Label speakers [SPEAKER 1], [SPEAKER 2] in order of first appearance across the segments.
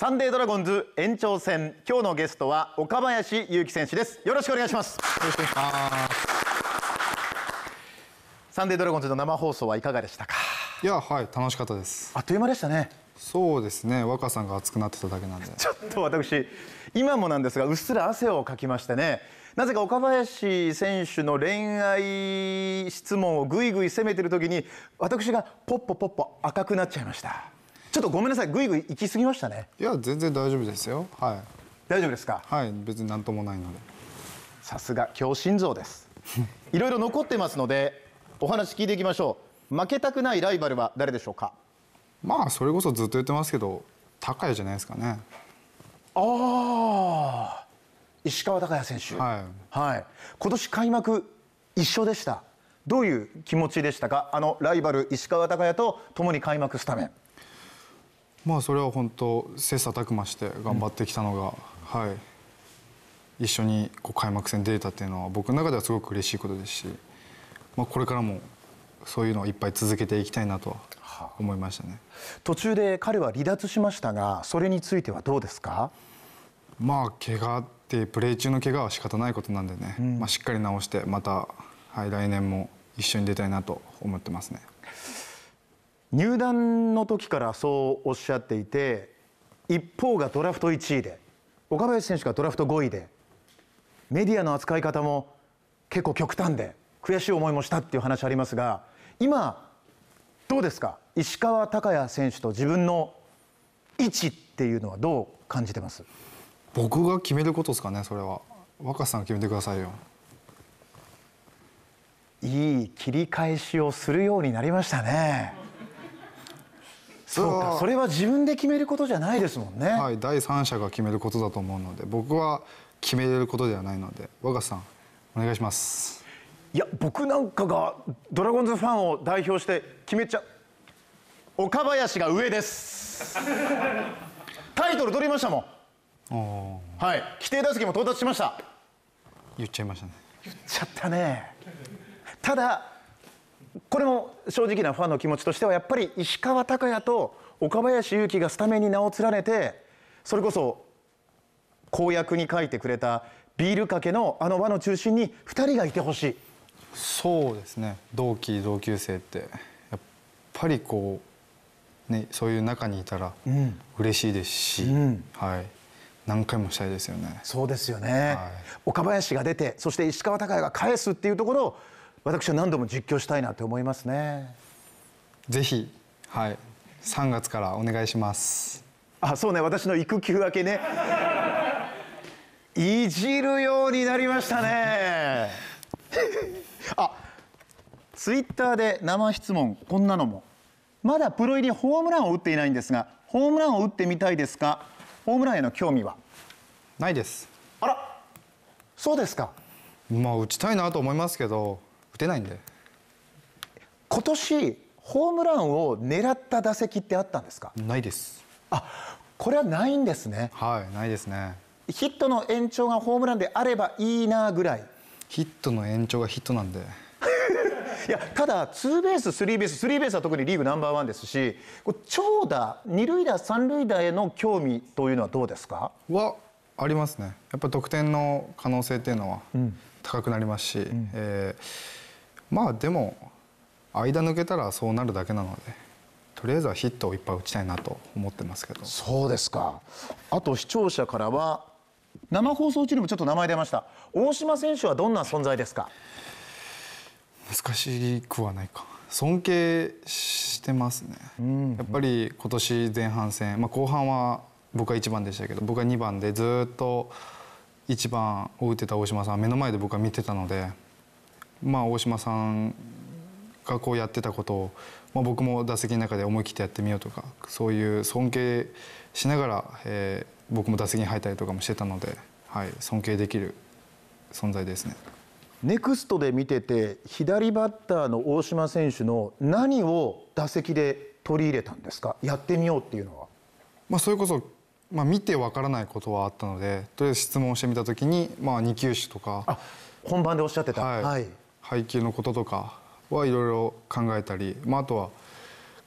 [SPEAKER 1] サンデードラゴンズ延長戦今日のゲストは岡林勇希選手ですよろしくお願いしますよろしくお願いしますサンデードラゴンズの生放送はいかがでしたか
[SPEAKER 2] いやはい楽しかったですあっという間でしたねそうですね若さんが熱くなってただけなんでちょっ
[SPEAKER 1] と私今もなんですがうっすら汗をかきましてねなぜか岡林選手の恋愛質問をぐいぐい攻めてる時に私がポッポポッポ赤くなっちゃいましたちょっとごめんなさいぐいぐい行き過ぎましたねいや全然大丈夫ですよはい大丈夫ですかはい別に何ともないのでさすが強心臓です いろいろ残ってますのでお話聞いていきましょ
[SPEAKER 2] う負けたくないライバルは誰でしょうかまあそれこそずっと言ってますけど高谷じゃないですかね
[SPEAKER 1] ああ石川昂弥選手、はい、はい、今年開幕一緒でしたどういう気持ちでしたかあのライバル石川昂弥と共に開幕スタメン
[SPEAKER 2] まあそれは本当切磋琢磨して頑張ってきたのが、うん、はい、一緒にこう開幕戦出れたっていうのは僕の中ではすごく嬉しいことですし、まあ、これからもそういうのをいっぱい続けていきたいなと思いましたね、はあ、途中で彼は離脱しましたがそれについてはどうですかまあ怪我ってプレー中の怪我は仕方ないことなんでね、うん、まあ、しっかり治してまた、はい、来年も一緒に出たいなと思ってますね。
[SPEAKER 1] 入団の時からそうおっしゃっていて一方がドラフト1位で岡林選手がドラフト5位でメディアの扱い方も結構極端で悔しい思いもしたっていう話ありますが今どうですか石川昂弥選手と自分の位置っ
[SPEAKER 2] ていうのはどう感じてます僕が決めることですかねそれは若狭さん決めてくださいよいい切り返しをするよ
[SPEAKER 1] うになりましたね
[SPEAKER 2] そうかそれは自分で決めることじゃないですもんねはい第三者が決めることだと思うので僕は決めれることではないので若狭さんお願いしますいや僕なんかがドラゴンズファンを代
[SPEAKER 1] 表して決めちゃ岡林が上です タイトル取りましたもんはい規定打席も到達しました言っちゃいましたね言っちゃったねただこれも正直なファンの気持ちとしてはやっぱり石川昂弥と岡林勇樹がスタメンに名を連ねてそれこそ公約に書いてくれたビールかけのあの輪の中心に2人がいてほしい
[SPEAKER 2] そうですね同期同級生ってやっぱりこう、ね、そういう中にいたら嬉しいですし、うん、はい、何回もしたいですよね。そうですよね、はい、岡林
[SPEAKER 1] が出てそして石川昂弥が返すっていうところ私は何度も実況したいなって思いますね
[SPEAKER 2] ぜひはい3月からお願いします
[SPEAKER 1] あそうね私の育休明けね いじるようになりましたね あツイッターで生質問こんなのもまだプロ入りホームランを打っていないんですがホームランを打ってみたいで
[SPEAKER 2] すかホームランへの興味はないですあらそうですかまあ打ちたいなと思いますけど打てないんで今
[SPEAKER 1] 年ホームランを狙った打席ってあったんですかないですあこれはないんですねはいないですねヒットの延長がホームランであればいいな
[SPEAKER 2] ぐらいヒットの延長がヒットなんで
[SPEAKER 1] いやただツーベーススリーベーススリーベースは特にリーグナンバーワンですし長打二塁打三塁打への
[SPEAKER 2] 興味というのはどうですかはありますねやっぱ得点の可能性っていうのは高くなりますし、うん、えーまあでも間抜けたらそうなるだけなのでとりあえずはヒットをいっぱい打ちたいなと思ってますけどそうで
[SPEAKER 1] すかあと視聴者からは生放送中にもちょっと名前出ました大島選手はどんな存在ですか
[SPEAKER 2] 難しくはないか尊敬してますね、うんうん、やっぱり今年前半戦、まあ、後半は僕は1番でしたけど僕は2番でずっと1番を打ってた大島さん目の前で僕は見てたのでまあ、大島さんがこうやってたことを、まあ、僕も打席の中で思い切ってやってみようとかそういう尊敬しながら、えー、僕も打席に入ったりとかもしてたので、はい、尊敬できる存在ですね。
[SPEAKER 1] ネクストで見てて左バッターの大島選手の
[SPEAKER 2] 何を打席で取り入れたんですかやってみようっていうのは。まあ、それこそまあ、見てわからないことはあったのでとりあえず質問してみた時に、まあ、2球種とか本番でおっしゃってた、はい、はい、配球のこととかはいろいろ考えたり、まあ、あとは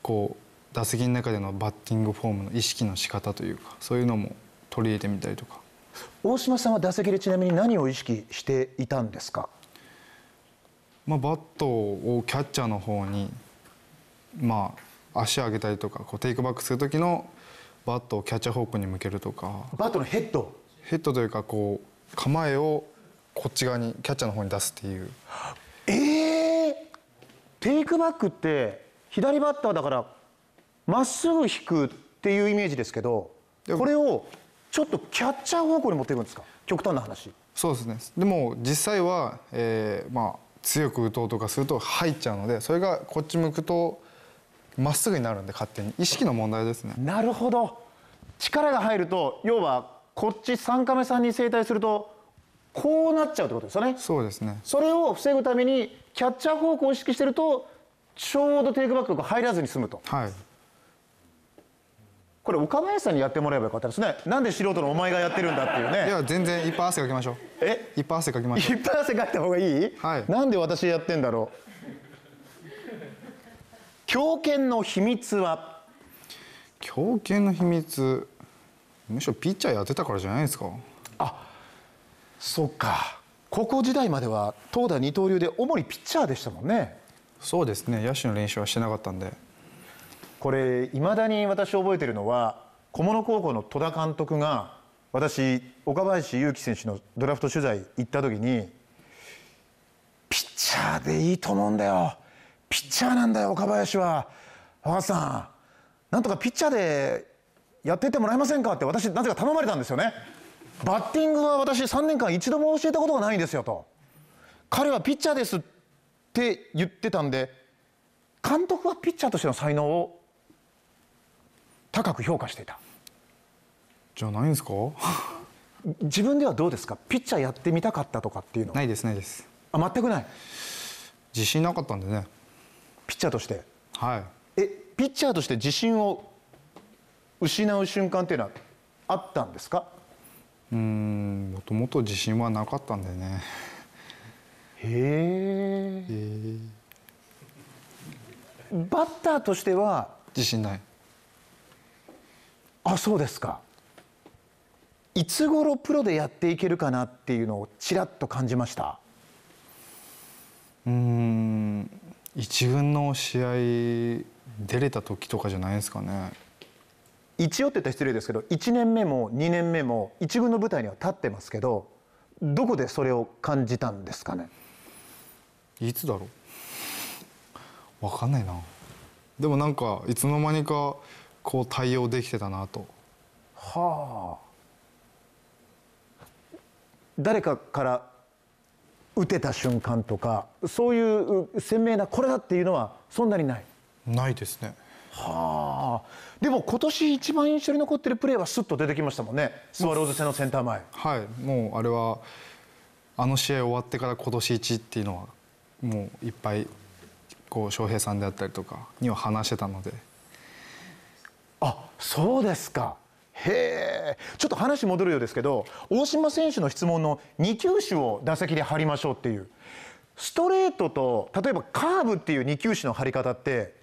[SPEAKER 2] こう打席の中でのバッティングフォームの意識の仕方というかそういうのも取り入れてみたりとか大島さんは打席でちなみに何を意識していたんですか、まあ、バットをキャッチャーの方に、まあ、足上げたりとかこうテイクバックする時のバットをキャッチャー方向に向けるとかバットのヘッドヘッドというかこう構えをこっち側にキャッチャーの方に出すっていうテイクバックっ
[SPEAKER 1] て左バッターだからまっすぐ引くっていうイメージですけど
[SPEAKER 2] これをちょっとキャッチャー方向に持っていくんですか極端な話そうですねでも実際は、えー、まあ強く打とうとかすると入っちゃうのでそれがこっち向くとまっすぐになるんで勝手に意識の問題ですねなるほど
[SPEAKER 1] 力が入ると要はこっち3カメさんに正対するとこうなっちゃうってことですよねそうですねそれを防ぐためにキャッチャー方向を意識してるとちょうどテイクバックが入らずに済むと、はい、これ岡林さんにやってもらえばよかったですねなんで素人のお前がやってるんだっていうねいや全然いっぱい汗かきましょうえいっぱい汗かきましょういっぱい汗かいた方がいい、はい、なんで私やってんだろう強肩の秘密は強肩の秘密むしろピッチャーやってたからじゃないですかあそっか高校時代までは投打二刀流で主にピッチャーでしたもんねそうですね野手の練習はしてなかったんでこれいまだに私覚えてるのは小物高校の戸田監督が私岡林勇輝選手のドラフト取材行った時に「ピッチャーでいいと思うんだよピッチャーなんだよ岡林は若狭さんなんとかピッチャーでやってってもらえませんか?」って私なぜか頼まれたんですよね。バッティングは私3年間一度も教えたことがないんですよと彼はピッチャーですって言ってたんで監督はピッチャーとしての才能を高く評価していた
[SPEAKER 2] じゃないんですか自分ではどうですかピッチャーやってみたかったとかっていうのないですないですあ全くない自信なかったんでねピッチャーとし
[SPEAKER 1] てはいえピッチャーとして自
[SPEAKER 2] 信を失う瞬間っていうのはあったんですかうんもともと自信はなかったんでねへえ
[SPEAKER 1] バッターとしては
[SPEAKER 2] 自信ないあそうです
[SPEAKER 1] かいつ頃プロでやっていけるかなっていうのをちらっと感じました
[SPEAKER 2] うん一軍の試合出れた時とかじゃないですかね
[SPEAKER 1] 一応って言ったら失礼ですけど1年目も2年目も一軍の舞台には立ってますけどどこでそれを
[SPEAKER 2] 感じたんですかねいつだろう分かんないなでもなんかいつの間にかこう対応できてたなとはあ誰か
[SPEAKER 1] から打てた瞬間とかそういう鮮明なこれだっていうのはそんなにないないですねはあでも今年一番印象に残ってるプレーはす
[SPEAKER 2] っと出てきましたもんねスワローズ戦のセンター前はいもうあれはあの試合終わってから今年一っていうのはもういっぱいこう翔平さんであったりとかには話してたのであそうですか
[SPEAKER 1] へえちょっと話戻るようですけど大島選手の質問の2球種を打席で張りましょうっていうストレートと例えばカーブっていう2球種の張り方って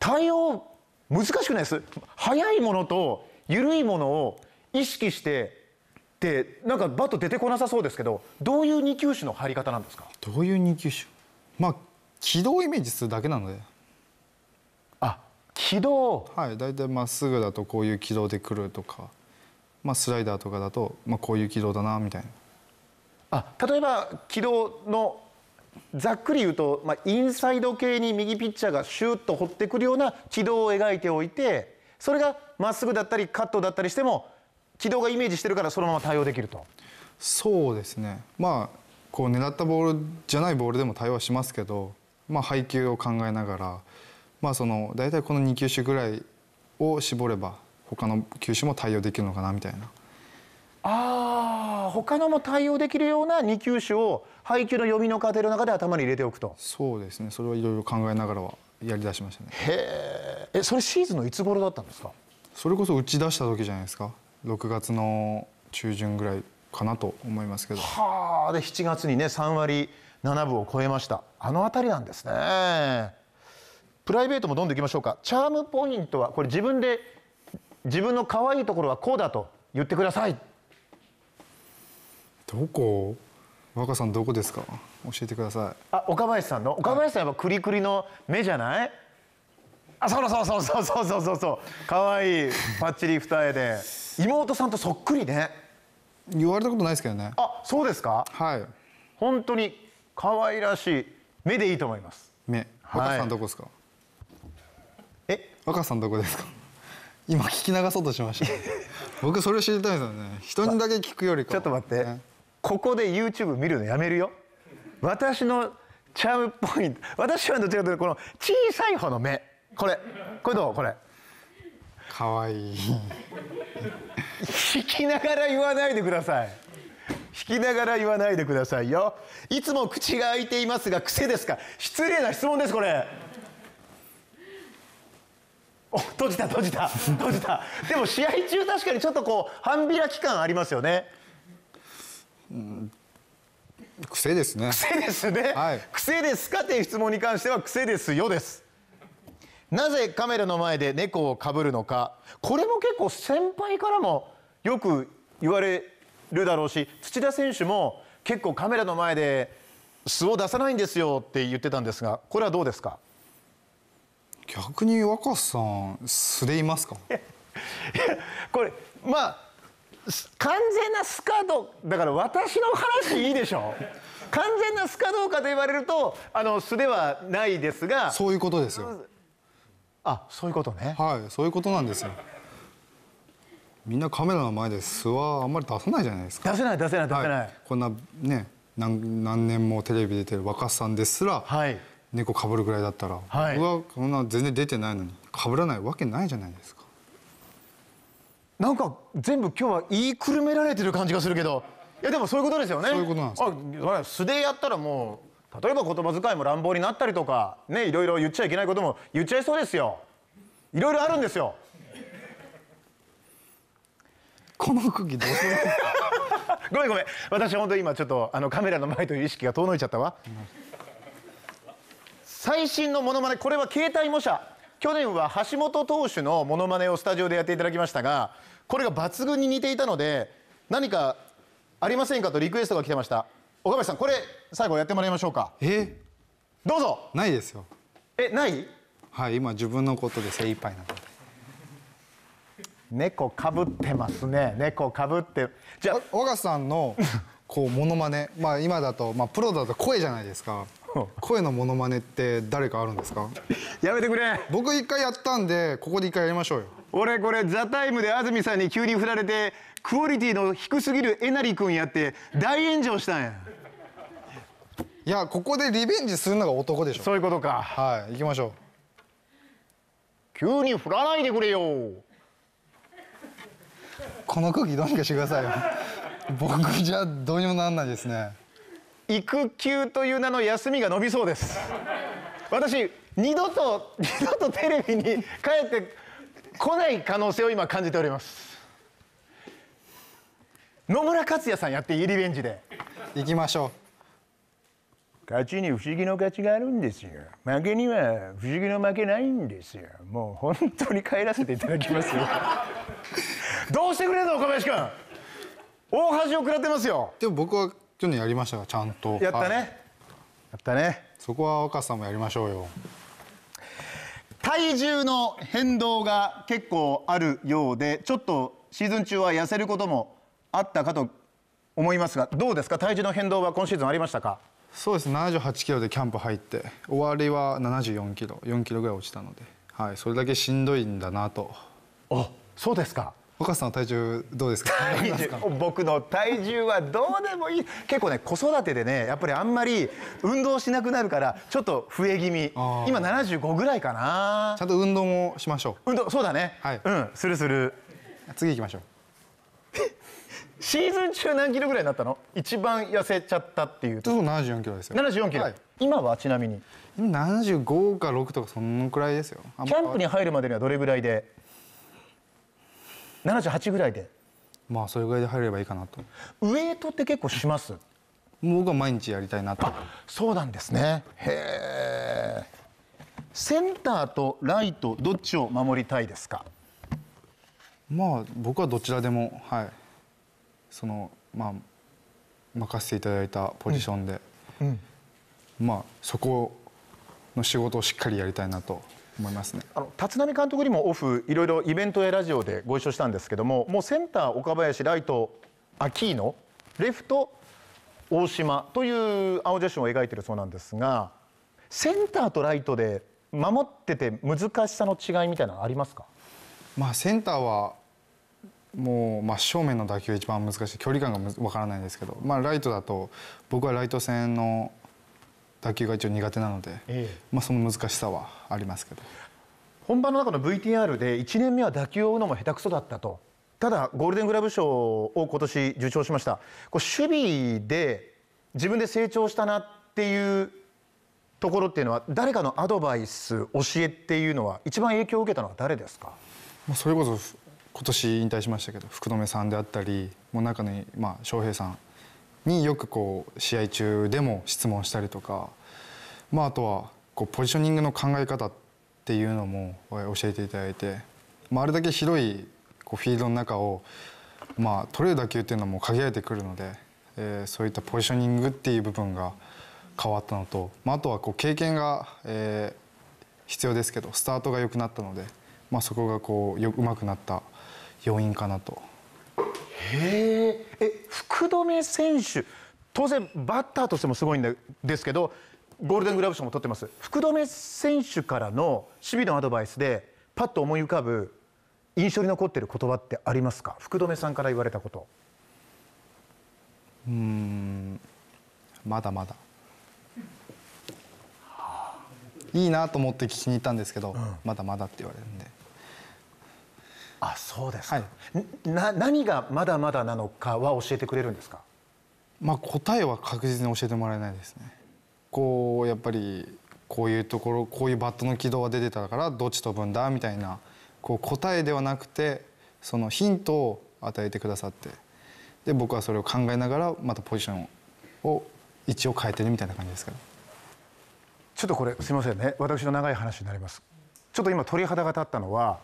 [SPEAKER 1] 対応難しくないです速いものと緩いものを意識してってなんかバット出てこなさそうですけどどういう2
[SPEAKER 2] 球種の入り方なんですかどういう二球種まあ軌道をイメージするだけなのであ軌道はい大体まっすぐだとこういう軌道で来るとか、まあ、スライダーとかだと、まあ、こういう軌道だなみたいな
[SPEAKER 1] あ例えば軌道のざっくり言うと、まあ、インサイド系に右ピッチャーがシュッと掘ってくるような軌道を描いておいてそれがまっすぐだったりカットだったりしても軌道がイメージしてるからそのまま対応できると。
[SPEAKER 2] そうですねまあこう狙ったボールじゃないボールでも対応はしますけど、まあ、配球を考えながら、まあ、その大体この2球種ぐらいを絞れば他の球種も対応できるのかなみたいな
[SPEAKER 1] ああ他のも対応できるような2球種
[SPEAKER 2] を配球の読みの過程の中で頭に入れておくとそうですねそれはいろいろ考えながらはやりだしましたねへえそれシーズンのいつ頃だったんですかそれこそ打ち出した時じゃないですか6月の中旬ぐらいかなと思いますけど
[SPEAKER 1] はあで7月にね3割7分を超えましたあの辺りなんですねプライベートもどんどんいきましょうかチャームポイントはこれ自分で自分の可愛いところはこうだと言ってください
[SPEAKER 2] どこ若さんどこですか教えてくださいあ
[SPEAKER 1] 岡林さんの岡林さんやっぱクリクリの目じゃない、はい、あそうそうそうそうそうそうそうそうかわいいパッチリ二重で妹さんとそっくりね言われたことないですけどねあそうですかはい本当に可愛らしい目でいいと思います
[SPEAKER 2] 目若さんどこですか、はい、え若さんどこですか今聞き流そうとしました 僕それ知りたいですよね人にだけ聞くよりかちょっと待って、ねここで YouTube 見るのや
[SPEAKER 1] めるよ私のチャームポイント私はどちらかというとこの小さい方の目これこれどうこれかわいい引きながら言わないでください引きながら言わないでくださいよいつも口が開いていますが癖ですか失礼な質問ですこれお閉じた閉じた閉じたでも試合中確かにちょっとこう半開き感ありますよね
[SPEAKER 2] うん癖ですね癖
[SPEAKER 1] ですね、はい、癖ですかという質問に関しては癖ですよですなぜカメラの前で猫をかぶるのかこれも結構先輩からもよく言われるだろうし土田選手も結構カメラの前で素を出さないんですよって言ってたんですがこれはどうですか
[SPEAKER 2] 逆に若狭さん素でいますか
[SPEAKER 1] これまあ完全なスカドだから私の話いいでしょ完全なスカどうかと言われるとあの素ではないですがそういうことですよ
[SPEAKER 2] あそういうことねはいそういうことなんですよみんなカメラの前で素はあんまり出さないじゃないですか出せない出せない出せない、はい、こんなね何何年もテレビ出てる若さんですら、はい、猫かぶるぐらいだったら、はい、僕はこんな全然出てないのにかぶらないわけないじゃないですかなんか
[SPEAKER 1] 全部今日は言いくるめられてる感じがするけどいやでもそういうことですよねそういうことなんですあ素でやったらもう例えば言葉遣いも乱暴になったりとかねいろいろ言っちゃいけないことも言っちゃいそうですよいろいろあるんですよこの空気どうするごめんごめん私は本当今ちょっとあのカメラの前という意識が遠のいちゃったわ最新のものまねこれは携帯模写去年は橋本投手のものまねをスタジオでやっていただきましたがこれが抜群に似ていたので何かありませんかとリクエストが来てました岡林さんこれ最後やってもらいましょうかえどうぞないですよえない
[SPEAKER 2] はい今自分のことで精一杯なので
[SPEAKER 1] 猫かぶってま
[SPEAKER 2] すね猫かぶってじゃあ若さんのこうモノマネまあ今だとまあプロだと声じゃないですか 声のモノマネって誰かあるんですかやめてくれ僕一回やったんでここで一回やりましょうよ俺これ「ザタイムで安住さんに急に
[SPEAKER 1] 振られてクオリティの低すぎるえなり君やって大炎上したんや
[SPEAKER 2] いやここでリベンジするのが男でしょそういうことかはい行きましょう急に振らないでくれよこの空気どうにかしてくださいよ僕じゃどうにもなんないですね
[SPEAKER 1] 育休という名の休みが伸びそうです私二度と 二度とテレビに帰って来ない可能性を今感じております野村克也さんやってイリベンジで行きましょう勝ちに不思議の勝ちがあるんですよ負けには不思議の負けないんですよもう本当に帰らせていただきますよ どうし
[SPEAKER 2] てくれんの岡林君大恥を食らってますよでも僕は去年やりましたがちゃんとやったね、はい、やったねそこは若さんもやりましょうよ
[SPEAKER 1] 体重の変動が結構あるようでちょっとシーズン中は痩せることもあったかと思いますがどうですか体重の変動は今シーズンありました
[SPEAKER 2] かそうです78キロでキャンプ入って終わりは74キロ4キロぐらい落ちたので、はい、それだけしんどいんだなとあそうですか若さんの体重どうですか僕の体重はどうでもいい結構ね子育てでね
[SPEAKER 1] やっぱりあんまり運動しなくなるからちょっと増え気味今75ぐらいかなちゃんと運動もしましょう運動そうだね、はい、うんするする次行きましょう シーズン中何キロぐらいになったの一番痩せちゃったっていう
[SPEAKER 2] そう74キロですよ74キロ、はい、今はちなみに今75か6とかそのくらいですよキャンプに入るまでにはどれぐらいで78ぐらいでまあそれぐらいで入ればいいかなとウエイトって結構します僕は毎日やりたいなとそうなんですねへえセンタ
[SPEAKER 1] ーとライトどっちを守り
[SPEAKER 2] たいですかまあ僕はどちらでもはいそのまあ任せていただいたポジションで、うんうん、まあそこの仕事をしっかりやりたいなと思います
[SPEAKER 1] ねあの立浪監督にもオフいろいろイベントやラジオでご一緒したんですけどももうセンター岡林ライト秋キーレフト大島という青写真を描いてるそうなんですがセンターとライトで守って
[SPEAKER 2] て難しさの違いみたいなのありますか、まあ、センターはもう真正面の打球が一番難しい距離感が分からないんですけど、まあ、ライトだと僕はライト線の打球が一応苦手なので、ええ、まあ、その難しさはありますけど本番の中の
[SPEAKER 1] VTR で1年目は打球を追うのも下手くそだったとただゴールデングラブ賞を今年受賞しましたこう守備で自分で成長したなっていうところっていうのは誰かのアドバイス教えっ
[SPEAKER 2] ていうのは一番影響を受けたのは誰ですかそうそれこそ今年引退しましたけど福留さんであったりもう中にまあ翔平さんによくこう試合中でも質問したりとか、まあ、あとはこうポジショニングの考え方っていうのも教えていただいて、まあ、あれだけ広いこうフィールドの中を、まあ、取れる打球っていうのはもう限られてくるので、えー、そういったポジショニングっていう部分が変わったのと、まあ、あとはこう経験が、えー、必要ですけどスタートが良くなったので、まあ、そこがこうようまくなった要因かなとへえ福留選手当然バッターと
[SPEAKER 1] してもすごいんですけどゴールデングラブ賞も取ってます福留選手からの守備のアドバイスでパッと思い浮かぶ印象に残っている言葉ってありますか福留さんから言われたこと
[SPEAKER 2] うんまだまだいいなと思って聞きに行ったんですけど、うん、まだまだって言われるんであそうですか、はい、な何がまだまだなのかは教えてくれるんですかまあ答えは確実に教えてもらえないですねこうやっぱりこういうところこういうバットの軌道が出てたからどっち飛ぶんだみたいなこう答えではなくてそのヒントを与えてくださってで僕はそれを考えながらまたポジションを一応変えてるみたいな感じですからちょっとこれすいませんね私の長い話になります
[SPEAKER 1] ちょっと今鳥肌が立ったのは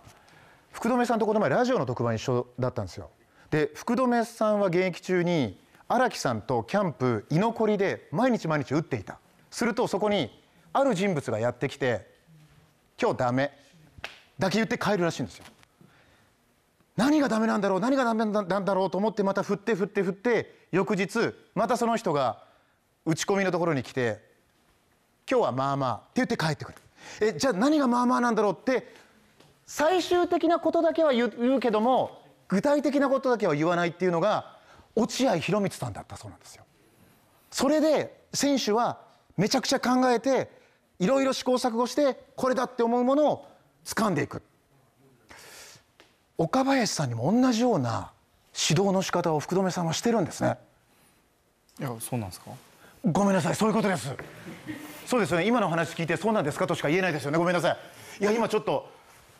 [SPEAKER 1] 福留さんとこの前ラジオの特番一緒だったんですよで福留さんは現役中に荒木さんとキャンプ居残りで毎日毎日打っていたするとそこにある人物がやってきて「今日ダメ」だけ言って帰るらしいんですよ何がダメなんだろう何がダメなんだろうと思ってまた振って振って振って翌日またその人が打ち込みのところに来て「今日はまあまあ」って言って帰ってくるえじゃあ何がまあまあなんだろうって最終的なことだけは言う言うけども具体的なことだけは言わないっていうのが落合博満さんだったそうなんですよ。それで選手はめちゃくちゃ考えていろいろ試行錯誤してこれだって思うものを掴んでいく岡林さんにも同じような指導の仕方を福留さんはしてるんですねいやそうなんですかごめんなさいそういうことですそうですよね今の話聞いてそうなんですかとしか言えないですよねごめんなさいいや今ちょっと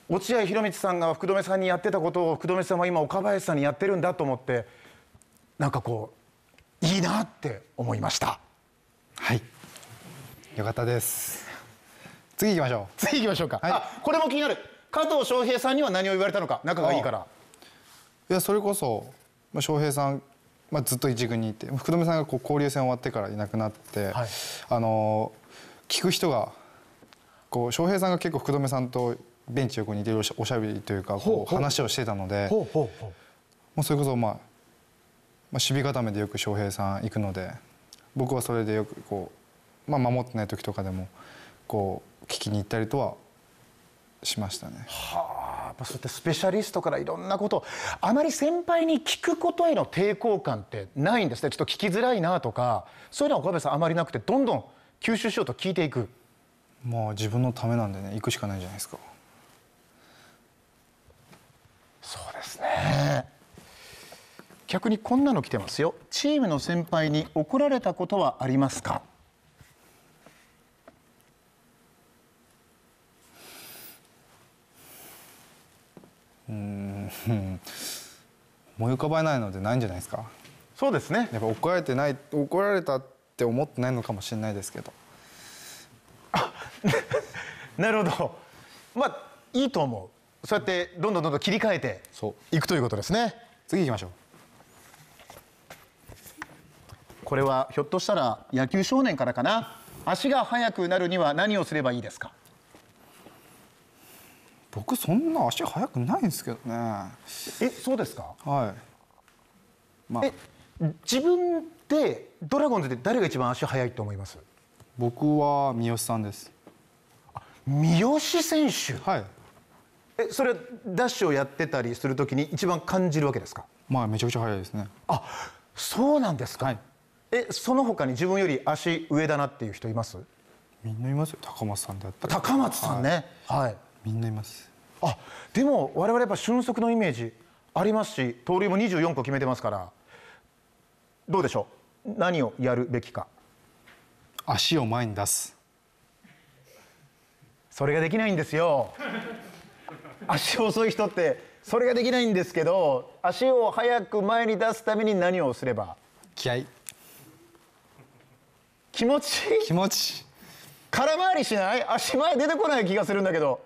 [SPEAKER 1] 落合博満さんが福留さんにやってたことを福留さんは今岡林さんにやってるんだと思ってなんかこういいなって思いました
[SPEAKER 2] はいよかったで
[SPEAKER 1] す次行きましょう次行きましょうか、はい、あこれも気になる加藤翔平さんには何を言われたのか仲がいいから
[SPEAKER 2] いやそれこそ、まあ、翔平さん、まあ、ずっと一軍にいて福留さんがこう交流戦終わってからいなくなって、はい、あの聞く人がこう翔平さんが結構福留さんとベンチ横にいておしゃべりというかこう話をしてたのでもうそれこそまあまあ守備固めでよく翔平さん行くので僕はそれでよくこう、まあ、守ってない時とかでもこう聞きに行ったりとはしましたね。は
[SPEAKER 1] あ、そうやってスペシャリストからいろんなことあまり先輩に聞くことへの抵抗感ってないんですねちょっと聞きづらいなとかそういうのは岡部さんあまりなくてどんどん吸収しようと聞いてい
[SPEAKER 2] くもう自分のためなんでね行くしかないじゃないですか。
[SPEAKER 1] 逆にこんなの来てますよチームの先輩に怒られたことはありますか
[SPEAKER 2] うん思い浮かばないのでないんじゃないですかそうですねやっぱ怒られてない怒られたって思ってないのかもしれないですけどあ なるほど
[SPEAKER 1] まあいいと思うそうやってどんどんどんどん切り替えていくということですね次いきましょうこれはひょっとしたら野球少年からかな足が速くなるには何をすればいいですか
[SPEAKER 2] 僕そんな足速くないんですけどね
[SPEAKER 1] えそうですかはい、まあ、え自分でドラゴンズで誰が一番足速いと思います僕は三好さんです三好選手はいえそれはダッシュをやってたりするときに一番感じるわけですか
[SPEAKER 2] まあめちゃくちゃ速いですね
[SPEAKER 1] あそうなんですか、はい、えその他に自分より足上だなっていう人いますみんないますよ高松さんであったり高松さんねはい、はい、みんないますあでも我々やっぱ俊足のイメージありますし盗塁も24個決めてますからどうでしょう何をやるべきか足を前に出すそれができないんですよ足遅い人ってそれができないんですけど足を早く前に出すために何をすれば気合気持ち気持ち空回りしない足前出てこない気がするんだけど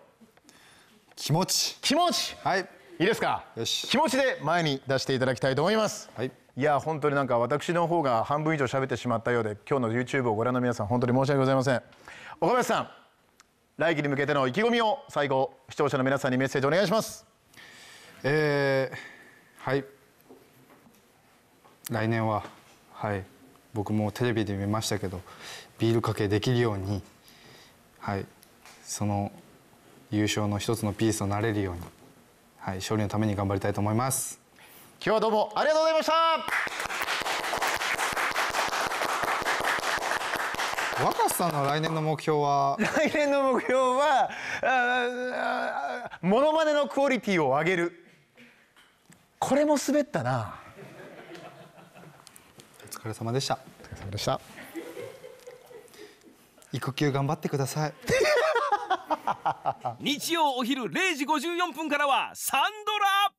[SPEAKER 1] 気持ち気持ちはいいいですかよし気持ちで前に出していただきたいと思います、はい、いや本当になんか私の方が半分以上喋ってしまったようで今日の YouTube をご覧の皆さん本当に申し訳ございません岡林さん来季に向けての意気込みを最後視聴者の皆さんにメッセージお願いします
[SPEAKER 2] えー、はい来年ははい僕もテレビで見ましたけどビールかけできるようにはいその優勝の一つのピースとなれるように、はい、勝利のために頑張りたいと思います今日はどう
[SPEAKER 1] もありがとうございました
[SPEAKER 2] 若狭さんの来年の目標は来年の目標は
[SPEAKER 1] ああモノマネのクオリティを上げるこれも滑っ
[SPEAKER 2] たなお疲れ様でしたお疲れ様でした育休頑張ってください
[SPEAKER 1] 日曜お昼0時54分からは「サンドラ」